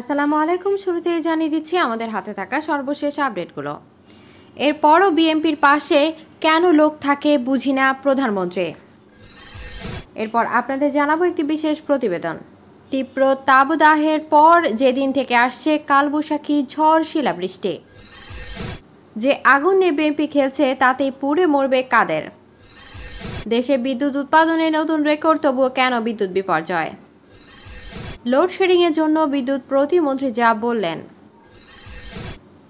আসসালামু আলাইকুম শুরুতেই জানিয়ে দিচ্ছি আমাদের হাতে থাকা সর্বশেষ আপডেটগুলো এরপরও বিএনপির পাশে কেন লোক থাকে বুঝি না প্রধানমন্ত্রী এরপর আপনাদের জানাবো একটি বিশেষ প্রতিবেদন তীব্র তাবদাহের পর যেদিন থেকে আসছে কালবৈশাখী ঝড় শিলাবৃষ্টি যে আগুন নিয়ে বিএনপি খেলছে তাতে পুড়ে মরবে কাদের দেশে বিদ্যুৎ উৎপাদনে নতুন রেকর্ড তবুও কেন বিদ্যুৎ বিপর্যয় লোডশেডিংয়ের জন্য বিদ্যুৎ প্রতিমন্ত্রী যা বললেন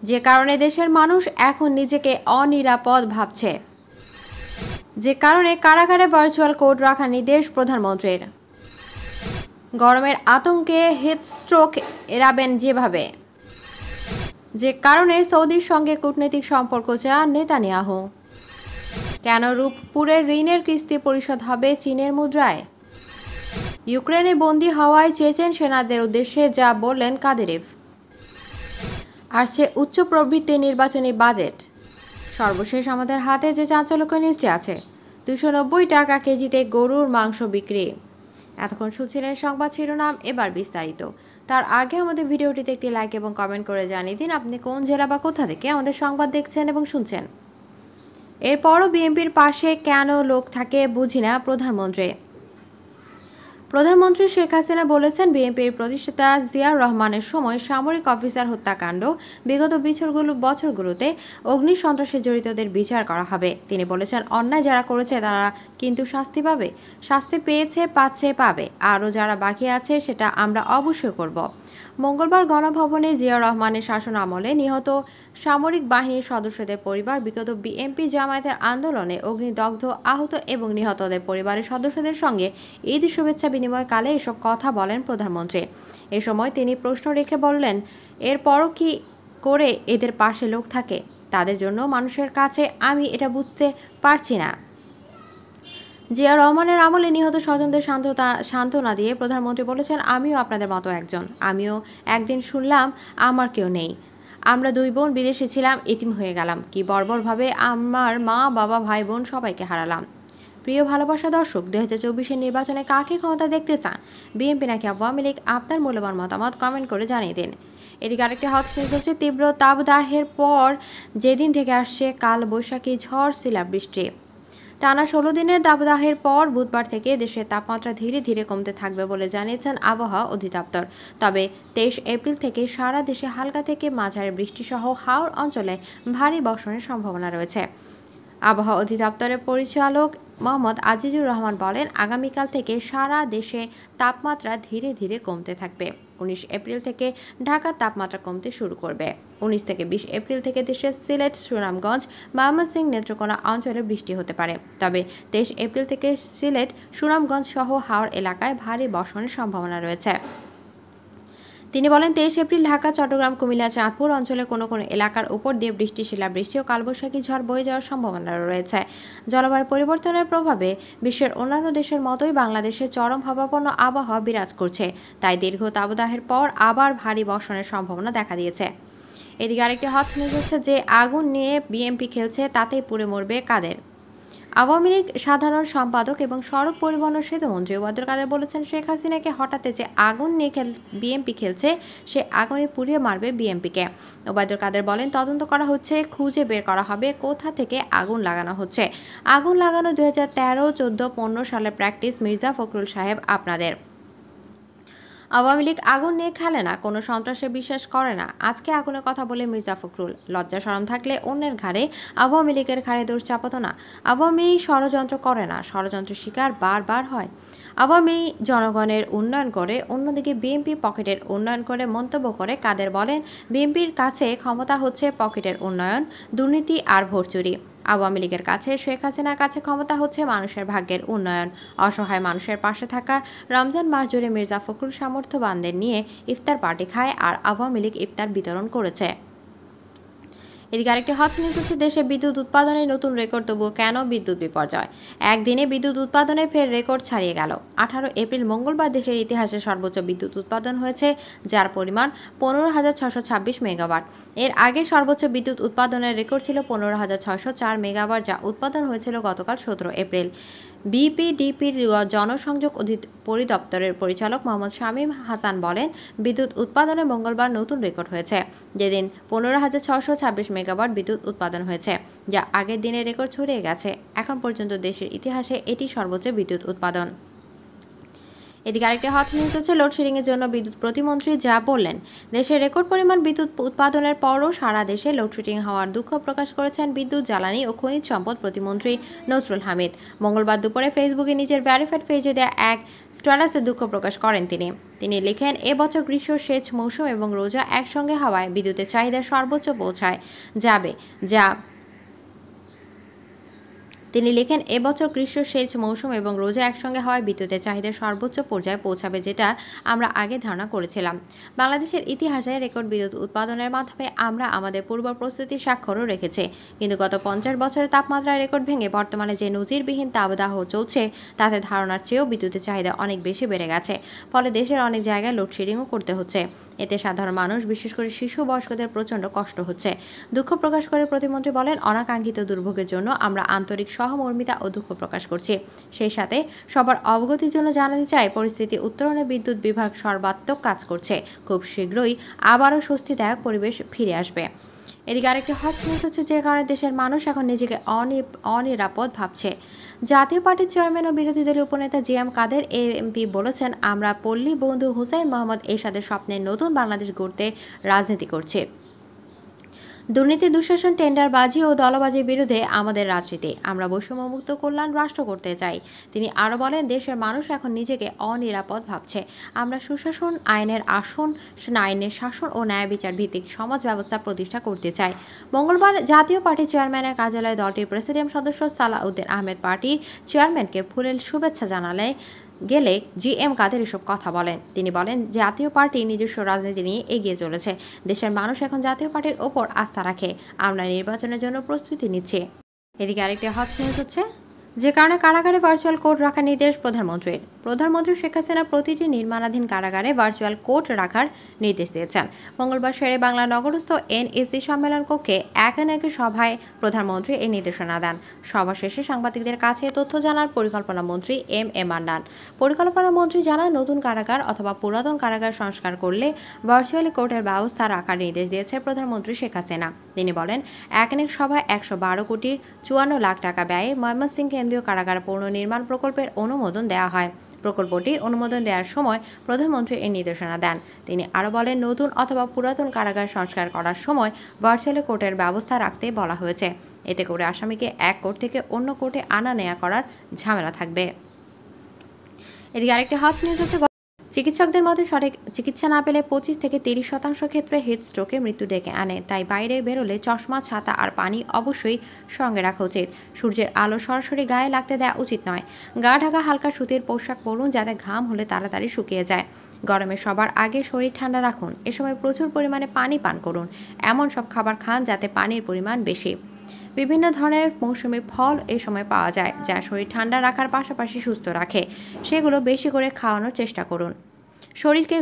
যে কারণে দেশের মানুষ এখন নিজেকে অনিরাপদ ভাবছে যে কারণে কারাগারে ভার্চুয়াল কোর্ট রাখার নির্দেশ প্রধানমন্ত্রীর গরমের আতঙ্কে হেডস্ট্রোক এড়াবেন যেভাবে যে কারণে সৌদির সঙ্গে কূটনৈতিক সম্পর্ক চান নেতানিয়াহু কেন রূপপুরের ঋণের কিস্তি পরিশোধ হবে চীনের মুদ্রায় ইউক্রেনে বন্দী হওয়ায় চেচেন সেনাদের উদ্দেশ্যে যা বললেন কাদেরেভ সে উচ্চ প্রবৃত্তি নির্বাচনী বাজেট সর্বশেষ আমাদের হাতে যে চাঞ্চল্যকর নিউজটি আছে দুশো নব্বই টাকা কেজিতে গরুর মাংস বিক্রি এতক্ষণ শুনছিলেন সংবাদ শিরোনাম এবার বিস্তারিত তার আগে আমাদের ভিডিওটিতে একটি লাইক এবং কমেন্ট করে জানিয়ে দিন আপনি কোন জেলা বা কোথা থেকে আমাদের সংবাদ দেখছেন এবং শুনছেন এরপরও বিএনপির পাশে কেন লোক থাকে বুঝি না প্রধানমন্ত্রী প্রধানমন্ত্রী শেখ হাসিনা বলেছেন বিএনপির প্রতিষ্ঠাতা জিয়ার রহমানের সময় সামরিক অফিসার হত্যাকাণ্ড বিগত বিছরগুলো বছরগুলোতে অগ্নি সন্ত্রাসে জড়িতদের বিচার করা হবে তিনি বলেছেন অন্যায় যারা করেছে তারা কিন্তু শাস্তি পাবে শাস্তি পেয়েছে পাচ্ছে পাবে আরও যারা বাকি আছে সেটা আমরা অবশ্যই করব মঙ্গলবার গণভবনে জিয়া রহমানের শাসন আমলে নিহত সামরিক বাহিনীর সদস্যদের পরিবার বিগত বিএমপি জামায়াতের আন্দোলনে অগ্নিদগ্ধ আহত এবং নিহতদের পরিবারের সদস্যদের সঙ্গে ঈদ শুভেচ্ছা বিনিময়কালে এসব কথা বলেন প্রধানমন্ত্রী এ সময় তিনি প্রশ্ন রেখে বললেন এরপরও কি করে এদের পাশে লোক থাকে তাদের জন্য মানুষের কাছে আমি এটা বুঝতে পারছি না জিয়া রহমানের আমলে নিহত স্বজনদের শান্ততা সান্ত্বনা দিয়ে প্রধানমন্ত্রী বলেছেন আমিও আপনাদের মতো একজন আমিও একদিন শুনলাম আমার কেউ নেই আমরা দুই বোন বিদেশে ছিলাম এটিম হয়ে গেলাম কি বর্বরভাবে আমার মা বাবা ভাই বোন সবাইকে হারালাম প্রিয় ভালোবাসা দর্শক দু হাজার চব্বিশের নির্বাচনে কাকে ক্ষমতা দেখতে চান বিএনপি নাকি আওয়ামী লীগ আপনার মূল্যবান মতামত কমেন্ট করে জানিয়ে দিন এদিকে আরেকটি হট নিউজ হচ্ছে তীব্র তাপদাহের পর যেদিন থেকে আসছে কাল বৈশাখী ঝড় শিলাবৃষ্টি টানা ষোলো দিনের দাবদাহের পর বুধবার থেকে দেশের তাপমাত্রা ধীরে ধীরে কমতে থাকবে বলে জানিয়েছেন আবহাওয়া অধিদপ্তর তবে তেইশ এপ্রিল থেকে সারা দেশে হালকা থেকে মাঝারি বৃষ্টিসহ হাওড় অঞ্চলে ভারী বর্ষণের সম্ভাবনা রয়েছে আবহাওয়া অধিদপ্তরের পরিচালক মোহাম্মদ আজিজুর রহমান বলেন আগামীকাল থেকে সারা দেশে তাপমাত্রা ধীরে ধীরে কমতে থাকবে উনিশ এপ্রিল থেকে ঢাকার তাপমাত্রা কমতে শুরু করবে উনিশ থেকে বিশ এপ্রিল থেকে দেশের সিলেট সুনামগঞ্জ ময়মনসিংহ নেত্রকোনা অঞ্চলে বৃষ্টি হতে পারে তবে তেইশ এপ্রিল থেকে সিলেট সুনামগঞ্জ সহ হাওড় এলাকায় ভারী বর্ষণের সম্ভাবনা রয়েছে তিনি বলেন তেইশ এপ্রিল ঢাকা চট্টগ্রাম কুমিল্লা চাঁদপুর অঞ্চলে কোনো কোনো এলাকার উপর দিয়ে বৃষ্টি শিলা বৃষ্টি ও কালবৈশাখী ঝড় বয়ে যাওয়ার সম্ভাবনা রয়েছে জলবায়ু পরিবর্তনের প্রভাবে বিশ্বের অন্যান্য দেশের মতোই বাংলাদেশে চরম ভাবাপন্ন আবহাওয়া বিরাজ করছে তাই দীর্ঘ তাবদাহের পর আবার ভারী বর্ষণের সম্ভাবনা দেখা দিয়েছে এদিকে আরেকটি হট নিউজ হচ্ছে যে আগুন নিয়ে বিএমপি খেলছে তাতেই পুড়ে মরবে কাদের আওয়ামী লীগ সাধারণ সম্পাদক এবং সড়ক পরিবহন ও সেতুমন্ত্রী ওবায়দুল কাদের বলেছেন শেখ হাসিনাকে হঠাতে যে আগুন নিয়ে খেল বিএমপি খেলছে সে আগুনে পুড়িয়ে মারবে বিএমপিকে ওবায়দুল কাদের বলেন তদন্ত করা হচ্ছে খুঁজে বের করা হবে কোথা থেকে আগুন লাগানো হচ্ছে আগুন লাগানো দু হাজার তেরো চোদ্দো পনেরো সালের প্র্যাকটিস মির্জা ফখরুল সাহেব আপনাদের আওয়ামী লীগ আগুন নিয়ে খেলে না কোনো সন্ত্রাসে বিশ্বাস করে না আজকে আগুনের কথা বলে মির্জা ফখরুল লজ্জা সরম থাকলে অন্যের ঘাড়ে আওয়ামী লীগের ঘাড়ে দোষ চাপত না আওয়ামী ষড়যন্ত্র করে না ষড়যন্ত্র শিকার বারবার হয় আওয়ামী জনগণের উন্নয়ন করে অন্যদিকে বিএনপি পকেটের উন্নয়ন করে মন্তব্য করে কাদের বলেন বিএনপির কাছে ক্ষমতা হচ্ছে পকেটের উন্নয়ন দুর্নীতি আর ভোরচুরি আওয়ামী লীগের কাছে শেখ হাসিনার কাছে ক্ষমতা হচ্ছে মানুষের ভাগ্যের উন্নয়ন অসহায় মানুষের পাশে থাকা রমজান মাস জুড়ে মির্জা ফখরুল সামর্থ্যবানদের নিয়ে ইফতার পার্টি খায় আর আওয়ামী লীগ ইফতার বিতরণ করেছে এদিকে আরেকটি হট নিউজ হচ্ছে দেশে বিদ্যুৎ উৎপাদনে নতুন রেকর্ড তবুও কেন বিদ্যুৎ বিপর্যয় একদিনে বিদ্যুৎ উৎপাদনে ফের রেকর্ড ছাড়িয়ে গেল আঠারো এপ্রিল মঙ্গলবার দেশের ইতিহাসে সর্বোচ্চ বিদ্যুৎ উৎপাদন হয়েছে যার পরিমাণ পনেরো হাজার ছশো ছাব্বিশ মেগাওয়াট এর আগে সর্বোচ্চ বিদ্যুৎ উৎপাদনের রেকর্ড ছিল পনেরো হাজার ছশো চার মেগাওয়াট যা উৎপাদন হয়েছিল গতকাল সতেরো এপ্রিল বিপিডিপির জনসংযোগ পরিদপ্তরের পরিচালক মোহাম্মদ শামীম হাসান বলেন বিদ্যুৎ উৎপাদনে মঙ্গলবার নতুন রেকর্ড হয়েছে যেদিন পনেরো হাজার ছশো ছাব্বিশ মেগাওয়াট বিদ্যুৎ উৎপাদন হয়েছে যা আগের দিনের রেকর্ড ছড়িয়ে গেছে এখন পর্যন্ত দেশের ইতিহাসে এটি সর্বোচ্চ বিদ্যুৎ উৎপাদন এদিকে আরেকটি হট নিউজ আছে লোডশেডিংয়ের জন্য বিদ্যুৎ প্রতিমন্ত্রী যা বললেন দেশে রেকর্ড পরিমাণ বিদ্যুৎ উৎপাদনের পরও সারা দেশে লোডশেডিং হওয়ার দুঃখ প্রকাশ করেছেন বিদ্যুৎ জ্বালানি ও খনিজ সম্পদ প্রতিমন্ত্রী নজরুল হামিদ মঙ্গলবার দুপুরে ফেসবুকে নিজের ভ্যারিফাইড পেজে দেয়া এক স্ট্যাটাসে দুঃখ প্রকাশ করেন তিনি তিনি লিখেন এবছর গ্রীষ্ম সেচ মৌসুম এবং রোজা একসঙ্গে হওয়ায় বিদ্যুতের চাহিদা সর্বোচ্চ পৌঁছায় যাবে যা তিনি লেখেন এবছর গ্রীষ্ম সেচ মৌসুম এবং রোজা একসঙ্গে হওয়ায় বিদ্যুতের চাহিদা সর্বোচ্চ পর্যায়ে পৌঁছাবে যেটা আমরা আগে ধারণা করেছিলাম বাংলাদেশের ইতিহাসে রেকর্ড বিদ্যুৎ উৎপাদনের মাধ্যমে আমরা আমাদের পূর্ব প্রস্তুতি স্বাক্ষরও রেখেছে কিন্তু গত পঞ্চাশ বছরের তাপমাত্রা রেকর্ড ভেঙে বর্তমানে যে নজিরবিহীন তাপদাহ চলছে তাতে ধারণার চেয়েও বিদ্যুতের চাহিদা অনেক বেশি বেড়ে গেছে ফলে দেশের অনেক জায়গায় লোডশেডিংও করতে হচ্ছে এতে সাধারণ মানুষ বিশেষ করে শিশু বয়স্কদের প্রচণ্ড কষ্ট হচ্ছে দুঃখ প্রকাশ করে প্রতিমন্ত্রী বলেন অনাকাঙ্ক্ষিত দুর্ভোগের জন্য আমরা আন্তরিক সব সহমর্মিতা ও দুঃখ প্রকাশ করছে সেই সাথে সবার অবগতির জন্য জানাতে চাই পরিস্থিতি উত্তরণে বিদ্যুৎ বিভাগ সর্বাত্মক কাজ করছে খুব শীঘ্রই আবারও স্বস্তিদায়ক পরিবেশ ফিরে আসবে এদিকে আরেকটি হজ নিউজ হচ্ছে যে কারণে দেশের মানুষ এখন নিজেকে অনিরাপদ ভাবছে জাতীয় পার্টির চেয়ারম্যান ও বিরোধী দলের উপনেতা জি এম কাদের এমপি বলেছেন আমরা পল্লী বন্ধু হুসাইন মোহাম্মদ এরশাদের স্বপ্নে নতুন বাংলাদেশ গড়তে রাজনীতি করছে দুর্নীতি দুঃশাসন টেন্ডারবাজি ও দলবাজির বিরুদ্ধে আমাদের রাজনীতি আমরা বৈষম্যমুক্ত কল্যাণ রাষ্ট্র করতে চাই তিনি আরও বলেন দেশের মানুষ এখন নিজেকে অনিরাপদ ভাবছে আমরা সুশাসন আইনের আসন আইনের শাসন ও ন্যায় বিচার ভিত্তিক সমাজ ব্যবস্থা প্রতিষ্ঠা করতে চাই মঙ্গলবার জাতীয় পার্টি চেয়ারম্যানের কার্যালয়ে দলটির প্রেসিডেন্ট সদস্য সালাউদ্দিন আহমেদ পার্টি চেয়ারম্যানকে ফুলের শুভেচ্ছা জানালে গেলে জি এম কাদের এসব কথা বলেন তিনি বলেন জাতীয় পার্টি নিজস্ব রাজনীতি নিয়ে এগিয়ে চলেছে দেশের মানুষ এখন জাতীয় পার্টির ওপর আস্থা রাখে আমরা নির্বাচনের জন্য প্রস্তুতি নিচ্ছি এদিকে আরেকটি হট নিউজ হচ্ছে যে কারণে কারাগারে ভার্চুয়াল কোর্ট রাখার নির্দেশ প্রধানমন্ত্রীর প্রধানমন্ত্রী শেখ হাসিনা প্রতিটি নির্মাণাধীন কারাগারে ভার্চুয়াল কোর্ট রাখার নির্দেশ দিয়েছেন মঙ্গলবার শেরে বাংলা নগরস্থ এনএসি সম্মেলন কক্ষে এক একে সভায় প্রধানমন্ত্রী এই নির্দেশনা দেন সভা শেষে সাংবাদিকদের কাছে তথ্য জানার পরিকল্পনা মন্ত্রী এম এ মান্নান পরিকল্পনা মন্ত্রী জানান নতুন কারাগার অথবা পুরাতন কারাগার সংস্কার করলে ভার্চুয়ালি কোর্টের ব্যবস্থা রাখার নির্দেশ দিয়েছে প্রধানমন্ত্রী শেখ হাসিনা তিনি বলেন একনেক সভায় একশো বারো কোটি চুয়ান্ন লাখ টাকা ব্যয়ে ময়মনসিং কেন্দ্রীয় কারাগার পূর্ণ নির্মাণ প্রকল্পের অনুমোদন দেওয়া হয় প্রকল্পটি অনুমোদন দেওয়ার সময় প্রধানমন্ত্রী এই নির্দেশনা দেন তিনি আরও বলেন নতুন অথবা পুরাতন কারাগার সংস্কার করার সময় ভার্চুয়াল কোর্টের ব্যবস্থা রাখতে বলা হয়েছে এতে করে আসামিকে এক কোর্ট থেকে অন্য কোর্টে আনা নেয়া করার ঝামেলা থাকবে এদিকে আরেকটি হাত নিউজ হচ্ছে চিকিৎসকদের মতে সঠিক চিকিৎসা না পেলে পঁচিশ থেকে তিরিশ শতাংশ ক্ষেত্রে হেডস্ট্রোকে মৃত্যু ডেকে আনে তাই বাইরে বেরোলে চশমা ছাতা আর পানি অবশ্যই সঙ্গে রাখা উচিত সূর্যের আলো সরাসরি গায়ে লাগতে দেওয়া উচিত নয় গা ঢাকা হালকা সুতির পোশাক পরুন যাতে ঘাম হলে তাড়াতাড়ি শুকিয়ে যায় গরমে সবার আগে শরীর ঠান্ডা রাখুন এ সময় প্রচুর পরিমাণে পানি পান করুন এমন সব খাবার খান যাতে পানির পরিমাণ বেশি বিভিন্ন ধরনের মৌসুমি ফল এই সময় পাওয়া যায় যা শরীর ঠান্ডা রাখার পাশাপাশি সুস্থ রাখে সেগুলো বেশি করে খাওয়ানোর চেষ্টা করুন শরীরকে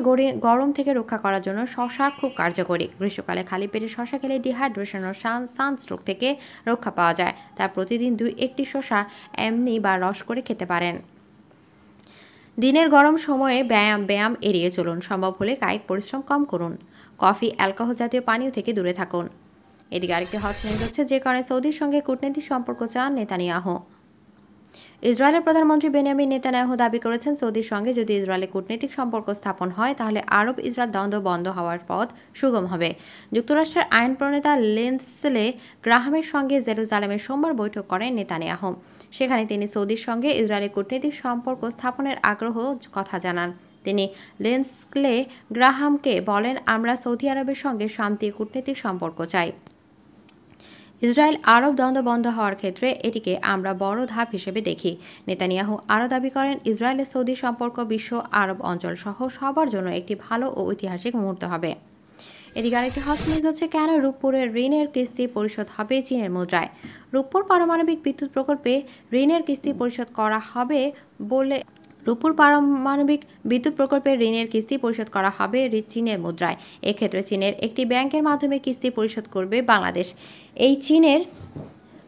গরম থেকে রক্ষা করার জন্য শশা খুব কার্যকরী গ্রীষ্মকালে খালি পেটে শশা খেলে ডিহাইড্রেশন ও সানস্ট্রোক থেকে রক্ষা পাওয়া যায় তা প্রতিদিন দুই একটি শশা এমনি বা রস করে খেতে পারেন দিনের গরম সময়ে ব্যায়াম ব্যায়াম এড়িয়ে চলুন সম্ভব হলে কায়িক পরিশ্রম কম করুন কফি অ্যালকোহল জাতীয় পানীয় থেকে দূরে থাকুন এদিকে আরেকটি হট নিউজ হচ্ছে যে কারণে সৌদির সঙ্গে কূটনৈতিক সম্পর্ক চান নেতানিয়াহু ইসরায়েলের প্রধানমন্ত্রী বেনিয়ামিন নেতানিয়াহু দাবি করেছেন সৌদির সঙ্গে যদি ইসরায়েলে কূটনৈতিক সম্পর্ক স্থাপন হয় তাহলে আরব ইসরায়েল দ্বন্দ্ব বন্ধ হওয়ার পথ সুগম হবে যুক্তরাষ্ট্রের আইন প্রণেতা লেন্সলে গ্রাহামের সঙ্গে জেরুজালেমের সোমবার বৈঠক করেন নেতানিয়াহু সেখানে তিনি সৌদির সঙ্গে ইসরায়েলের কূটনৈতিক সম্পর্ক স্থাপনের আগ্রহ কথা জানান তিনি লেন্সক্লে গ্রাহামকে বলেন আমরা সৌদি আরবের সঙ্গে শান্তি কূটনৈতিক সম্পর্ক চাই ইসরায়েল আরব দ্বন্দ্ব বন্ধ হওয়ার ক্ষেত্রে এটিকে আমরা বড় ধাপ হিসেবে দেখি নেতানিয়াহু আরও দাবি করেন ইসরায়েলের সৌদি সম্পর্ক বিশ্ব আরব অঞ্চল সহ সবার জন্য একটি ভালো ও ঐতিহাসিক মুহূর্ত হবে এদিকে আরেকটি হট নিউজ হচ্ছে কেন রূপপুরের ঋণের কিস্তি পরিশোধ হবে চীনের মুদ্রায় রূপপুর পারমাণবিক বিদ্যুৎ প্রকল্পে ঋণের কিস্তি পরিশোধ করা হবে বলে রূপুর পারমাণবিক বিদ্যুৎ প্রকল্পের ঋণের কিস্তি পরিশোধ করা হবে চীনের মুদ্রায় এক্ষেত্রে চীনের একটি ব্যাংকের মাধ্যমে কিস্তি পরিশোধ করবে বাংলাদেশ এই চীনের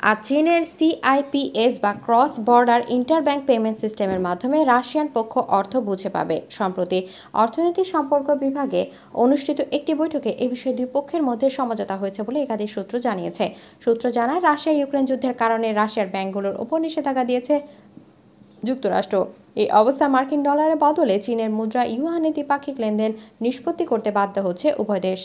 আর চীনের সিআইপিএস বা cross border interbank payment সিস্টেমের মাধ্যমে রাশিয়ান পক্ষ অর্থ বুঝে পাবে সম্প্রতি অর্থনৈতিক সম্পর্ক বিভাগে অনুষ্ঠিত একটি বৈঠকে এ বিষয়ে দুই পক্ষের মধ্যে সমঝোতা হয়েছে বলে একাধিক সূত্র জানিয়েছে সূত্র জানায় রাশিয়া ইউক্রেন যুদ্ধের কারণে রাশিয়ার ব্যাংকগুলোর উপর নিষেধাজ্ঞা দিয়েছে যুক্তরাষ্ট্র এই অবস্থা মার্কিন ডলারের বদলে চীনের মুদ্রা ইউহানে দ্বিপাক্ষিক লেনদেন নিষ্পত্তি করতে বাধ্য হচ্ছে উভয় দেশ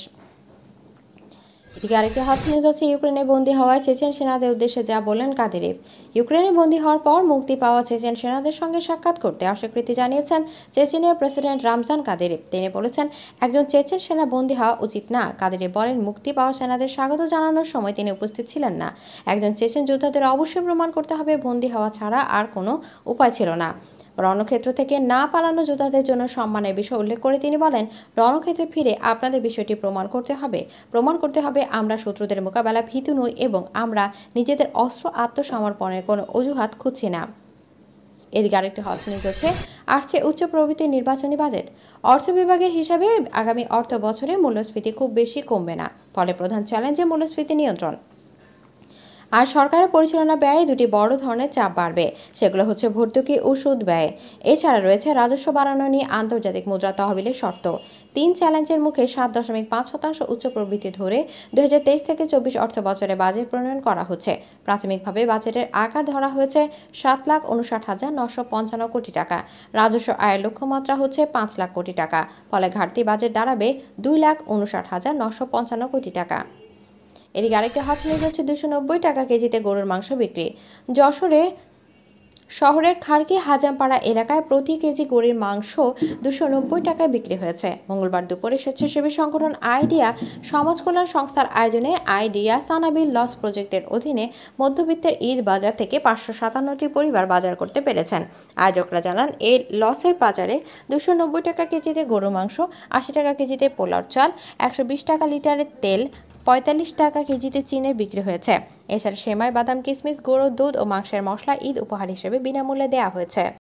এদিকে আরেকটি হট নিউজ হচ্ছে ইউক্রেনে বন্দী হওয়ায় চেচেন সেনাদের উদ্দেশ্যে যা বললেন কাদেরেব ইউক্রেনে বন্দী হওয়ার পর মুক্তি পাওয়া চেচেন সেনাদের সঙ্গে সাক্ষাৎ করতে অস্বীকৃতি জানিয়েছেন চেচেনের প্রেসিডেন্ট রামজান কাদেরেব তিনি বলেছেন একজন চেচেন সেনা বন্দী হওয়া উচিত না কাদেরেব বলেন মুক্তি পাওয়া সেনাদের স্বাগত জানানোর সময় তিনি উপস্থিত ছিলেন না একজন চেচেন যোদ্ধাদের অবশ্যই প্রমাণ করতে হবে বন্দী হওয়া ছাড়া আর কোনো উপায় ছিল না রণক্ষেত্র থেকে না পালানো যোদ্ধাদের জন্য সম্মানের বিষয় উল্লেখ করে তিনি বলেন রণক্ষেত্রে ফিরে আপনাদের বিষয়টি প্রমাণ করতে হবে প্রমাণ করতে হবে আমরা শত্রুদের মোকাবেলা ভীতু নই এবং আমরা নিজেদের অস্ত্র আত্মসমর্পণের কোনো অজুহাত খুঁজছি না এদিকে আরেকটি হলস নিউজ হচ্ছে আসছে উচ্চ প্রবৃত্তির নির্বাচনী বাজেট অর্থ বিভাগের হিসাবে আগামী অর্থ বছরে মূল্যস্ফীতি খুব বেশি কমবে না ফলে প্রধান চ্যালেঞ্জে মূল্যস্ফীতি নিয়ন্ত্রণ আর সরকারের পরিচালনা ব্যয়ে দুটি বড় ধরনের চাপ বাড়বে সেগুলো হচ্ছে ভর্তুকি ওষুধ ব্যয় এছাড়া রয়েছে রাজস্ব বাড়ানো নিয়ে আন্তর্জাতিক মুদ্রা তহবিলের শর্ত তিন চ্যালেঞ্জের মুখে সাত দশমিক পাঁচ শতাংশ উচ্চ প্রবৃত্তি ধরে দু থেকে চব্বিশ অর্থ বছরে বাজেট প্রণয়ন করা হচ্ছে প্রাথমিকভাবে বাজেটের আকার ধরা হয়েছে সাত লাখ উনষাট হাজার নশো পঞ্চান্ন কোটি টাকা রাজস্ব আয়ের লক্ষ্যমাত্রা হচ্ছে পাঁচ লাখ কোটি টাকা ফলে ঘাটতি বাজেট দাঁড়াবে দুই লাখ উনষাট হাজার নশো পঞ্চান্ন কোটি টাকা এদিকে আরেকটি হটলিস্ট হচ্ছে দুশো নব্বই টাকা কেজিতে গরুর মাংস বিক্রি যশোরে শহরের খারকি হাজামপাড়া এলাকায় প্রতি কেজি গরুর মাংস দুশো নব্বই টাকায় বিক্রি হয়েছে মঙ্গলবার দুপুরে স্বেচ্ছাসেবী সংগঠন আইডিয়া সমাজ কল্যাণ সংস্থার আয়োজনে আইডিয়া সানাবিল লস প্রজেক্টের অধীনে মধ্যবিত্তের ঈদ বাজার থেকে পাঁচশো সাতান্নটি পরিবার বাজার করতে পেরেছেন আয়োজকরা জানান এই লসের বাজারে দুশো নব্বই টাকা কেজিতে গরু মাংস আশি টাকা কেজিতে পোলাও চাল একশো বিশ টাকা লিটারের তেল পঁয়তাল্লিশ টাকা কেজিতে চীনে বিক্রি হয়েছে এছাড়া সেমাই বাদাম কিসমিস গুঁড়ো দুধ ও মাংসের মশলা ঈদ উপহার হিসেবে বিনামূল্যে দেওয়া হয়েছে